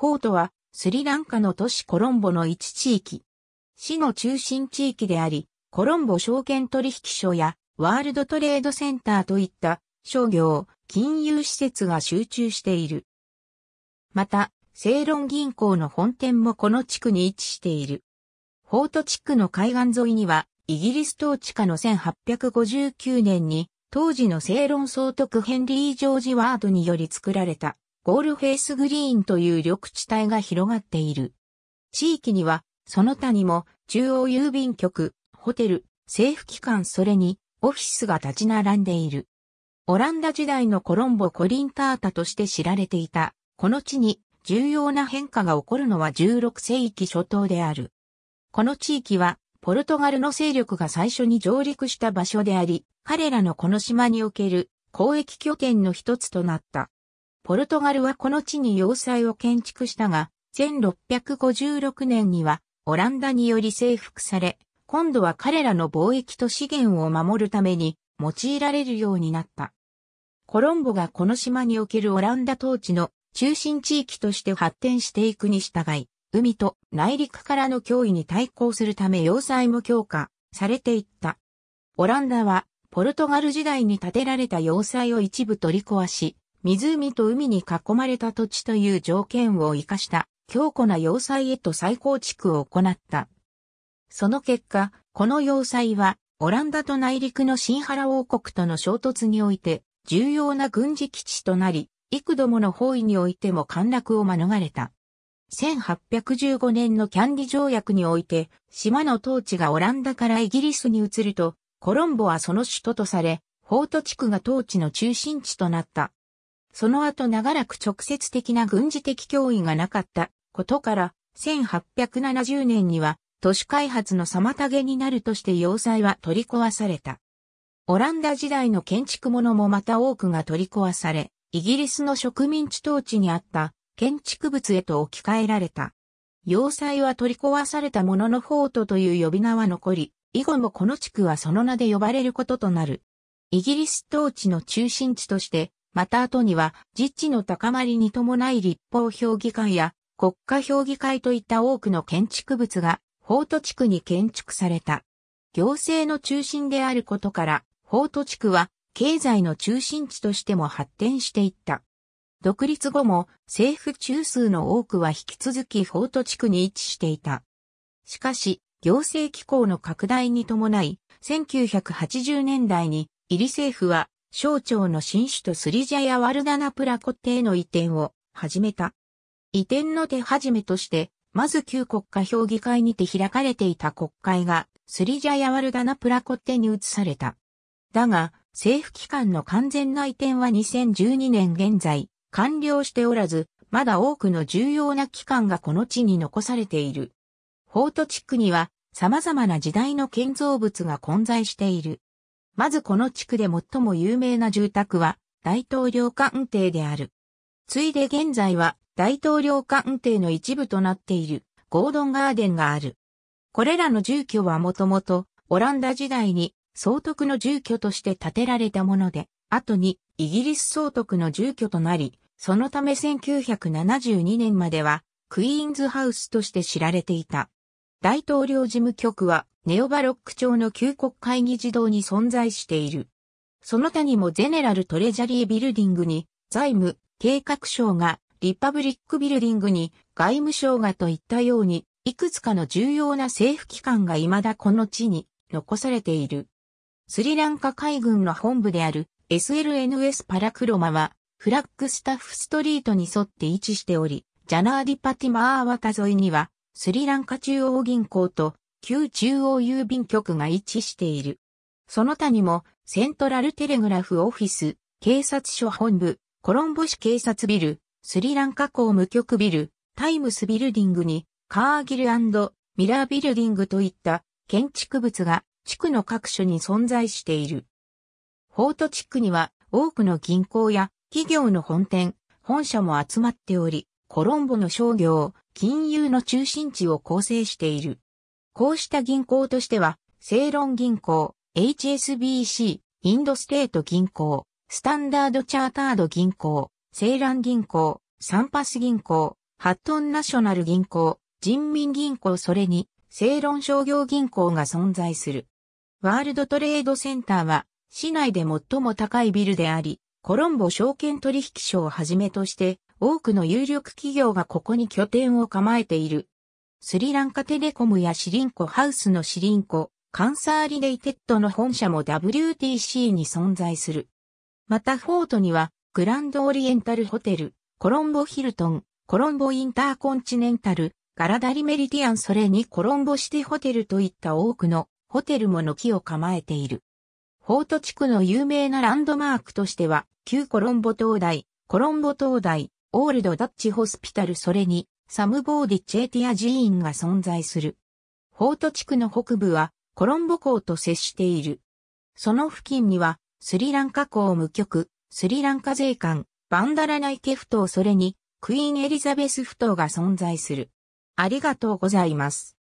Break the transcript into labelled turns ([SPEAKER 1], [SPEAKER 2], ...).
[SPEAKER 1] フォートはスリランカの都市コロンボの一地域。市の中心地域であり、コロンボ証券取引所やワールドトレードセンターといった商業、金融施設が集中している。また、セイロン銀行の本店もこの地区に位置している。フォート地区の海岸沿いには、イギリス統治下の1859年に、当時のセイロン総督ヘンリー・ジョージ・ワードにより作られたゴールフェイスグリーンという緑地帯が広がっている。地域には、その他にも、中央郵便局、ホテル、政府機関それに、オフィスが立ち並んでいる。オランダ時代のコロンボ・コリンタータとして知られていた、この地に重要な変化が起こるのは16世紀初頭である。この地域は、ポルトガルの勢力が最初に上陸した場所であり、彼らのこの島における交易拠点の一つとなった。ポルトガルはこの地に要塞を建築したが、1656年にはオランダにより征服され、今度は彼らの貿易と資源を守るために用いられるようになった。コロンボがこの島におけるオランダ統治の中心地域として発展していくに従い、海と内陸からの脅威に対抗するため要塞も強化されていった。オランダはポルトガル時代に建てられた要塞を一部取り壊し、湖と海に囲まれた土地という条件を生かした強固な要塞へと再構築を行った。その結果、この要塞はオランダと内陸の新原王国との衝突において重要な軍事基地となり、幾度もの包囲においても陥落を免れた。1815年のキャンディ条約において、島の統治がオランダからイギリスに移ると、コロンボはその首都とされ、フォート地区が統治の中心地となった。その後長らく直接的な軍事的脅威がなかったことから、1870年には都市開発の妨げになるとして要塞は取り壊された。オランダ時代の建築物もまた多くが取り壊され、イギリスの植民地統治にあった建築物へと置き換えられた。要塞は取り壊されたもののフォートという呼び名は残り、以後もこの地区はその名で呼ばれることとなる。イギリス統治の中心地としてまた後には実地の高まりに伴い立法評議会や国家評議会といった多くの建築物が法都地区に建築された。行政の中心であることから、法都地区は経済の中心地としても発展していった。独立後も政府中枢の多くは引き続き法都地区に位置していた。しかし、行政機構の拡大に伴い、1980年代にイリ政府は省庁の新首都スリジャヤワルダナプラコテへの移転を始めた。移転の手始めとして、まず旧国家評議会にて開かれていた国会が、スリジャヤワルダナプラコテに移された。だが、政府機関の完全な移転は2012年現在、完了しておらず、まだ多くの重要な機関がこの地に残されている。法都ート地区には様々な時代の建造物が混在している。まずこの地区で最も有名な住宅は大統領官邸である。ついで現在は大統領官邸の一部となっているゴードンガーデンがある。これらの住居はもともとオランダ時代に総督の住居として建てられたもので、後にイギリス総督の住居となり、そのため1972年まではクイーンズハウスとして知られていた。大統領事務局はネオバロック町の旧国会議事堂に存在している。その他にもゼネラルトレジャリービルディングに財務、計画省が、リパブリックビルディングに外務省がといったように、いくつかの重要な政府機関が未だこの地に残されている。スリランカ海軍の本部である SLNS パラクロマは、フラッグスタッフストリートに沿って位置しており、ジャナーディパティマーワタ沿いには、スリランカ中央銀行と旧中央郵便局が位置している。その他にも、セントラルテレグラフオフィス、警察署本部、コロンボ市警察ビル、スリランカ港無局ビル、タイムスビルディングに、カーギルミラービルディングといった建築物が地区の各所に存在している。ホート地区には多くの銀行や企業の本店、本社も集まっており、コロンボの商業、金融の中心地を構成している。こうした銀行としては、セイロン銀行、HSBC、インドステート銀行、スタンダードチャータード銀行、セイラン銀行、サンパス銀行、ハットンナショナル銀行、人民銀行それに、セイロン商業銀行が存在する。ワールドトレードセンターは、市内で最も高いビルであり、コロンボ証券取引所をはじめとして、多くの有力企業がここに拠点を構えている。スリランカテレコムやシリンコハウスのシリンコ、カンサーリレイテッドの本社も WTC に存在する。またフォートには、グランドオリエンタルホテル、コロンボヒルトン、コロンボインターコンチネンタル、ガラダリメリディアンそれにコロンボシティホテルといった多くのホテルも軒を構えている。フォート地区の有名なランドマークとしては、旧コロンボ灯台、コロンボ灯台、オールドダッチホスピタルそれにサムボーディ・チェーティア寺院が存在する。フォート地区の北部はコロンボ港と接している。その付近にはスリランカ港無局、スリランカ税関、バンダラナイケフ島それにクイーンエリザベスフ島が存在する。ありがとうございます。